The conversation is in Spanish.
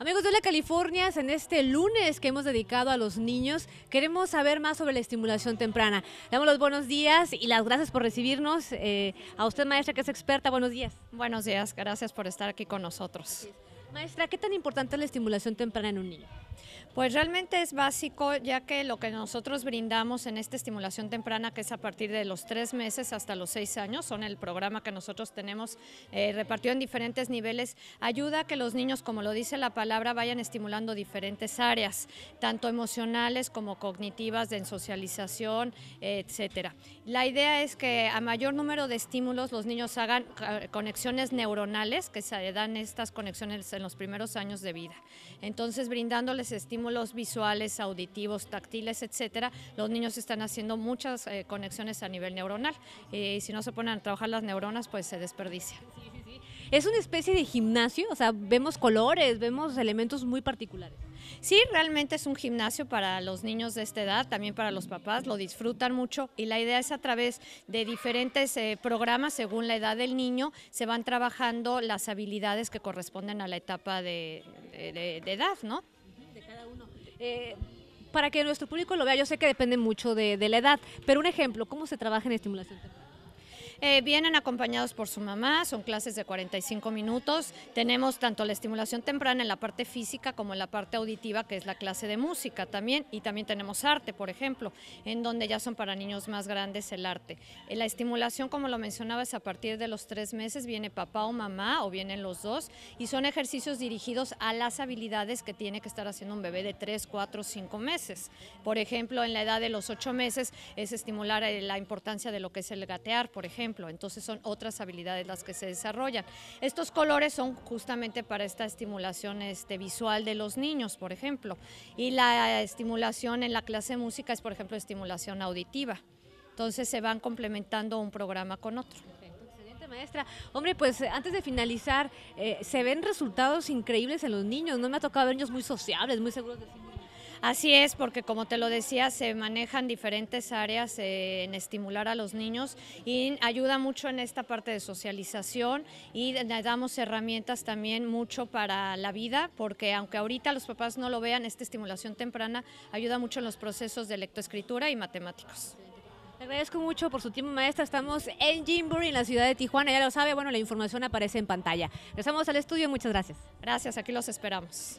Amigos de la California, en este lunes que hemos dedicado a los niños, queremos saber más sobre la estimulación temprana. Damos los buenos días y las gracias por recibirnos. Eh, a usted, maestra, que es experta, buenos días. Buenos días, gracias por estar aquí con nosotros. Maestra, ¿qué tan importante es la estimulación temprana en un niño? Pues realmente es básico, ya que lo que nosotros brindamos en esta estimulación temprana, que es a partir de los tres meses hasta los seis años, son el programa que nosotros tenemos eh, repartido en diferentes niveles, ayuda a que los niños, como lo dice la palabra, vayan estimulando diferentes áreas, tanto emocionales como cognitivas, de socialización, etcétera. La idea es que a mayor número de estímulos los niños hagan eh, conexiones neuronales, que se dan estas conexiones en los primeros años de vida. Entonces, brindándoles estímulos visuales, auditivos, táctiles, etcétera, los niños están haciendo muchas eh, conexiones a nivel neuronal y si no se ponen a trabajar las neuronas, pues se desperdicia Es una especie de gimnasio, o sea, vemos colores, vemos elementos muy particulares. Sí, realmente es un gimnasio para los niños de esta edad, también para los papás, lo disfrutan mucho y la idea es a través de diferentes eh, programas, según la edad del niño, se van trabajando las habilidades que corresponden a la etapa de, edad, ¿no? De cada uno. Eh, para que nuestro público lo vea, yo sé que depende mucho de, la edad, pero un ejemplo, ¿cómo se trabaja en estimulación eh, vienen acompañados por su mamá, son clases de 45 minutos. Tenemos tanto la estimulación temprana en la parte física como en la parte auditiva, que es la clase de música también. Y también tenemos arte, por ejemplo, en donde ya son para niños más grandes el arte. Eh, la estimulación, como lo mencionabas, a partir de los tres meses viene papá o mamá o vienen los dos. Y son ejercicios dirigidos a las habilidades que tiene que estar haciendo un bebé de tres, cuatro, cinco meses. Por ejemplo, en la edad de los ocho meses es estimular eh, la importancia de lo que es el gatear, por ejemplo entonces son otras habilidades las que se desarrollan. Estos colores son justamente para esta estimulación este, visual de los niños, por ejemplo. Y la estimulación en la clase de música es, por ejemplo, estimulación auditiva. Entonces se van complementando un programa con otro Excelente, maestra. Hombre, pues antes de finalizar, eh, se ven resultados increíbles en los niños. No me ha tocado ver niños muy sociables, muy seguros de sí mismos Así es, porque como te lo decía, se manejan diferentes áreas eh, en estimular a los niños y ayuda mucho en esta parte de socialización y le damos herramientas también mucho para la vida, porque aunque ahorita los papás no lo vean, esta estimulación temprana ayuda mucho en los procesos de lectoescritura y matemáticos. Le agradezco mucho por su tiempo, maestra. Estamos en Jimbury, en la ciudad de Tijuana. Ya lo sabe, bueno, la información aparece en pantalla. Regresamos al estudio. Muchas gracias. Gracias, aquí los esperamos.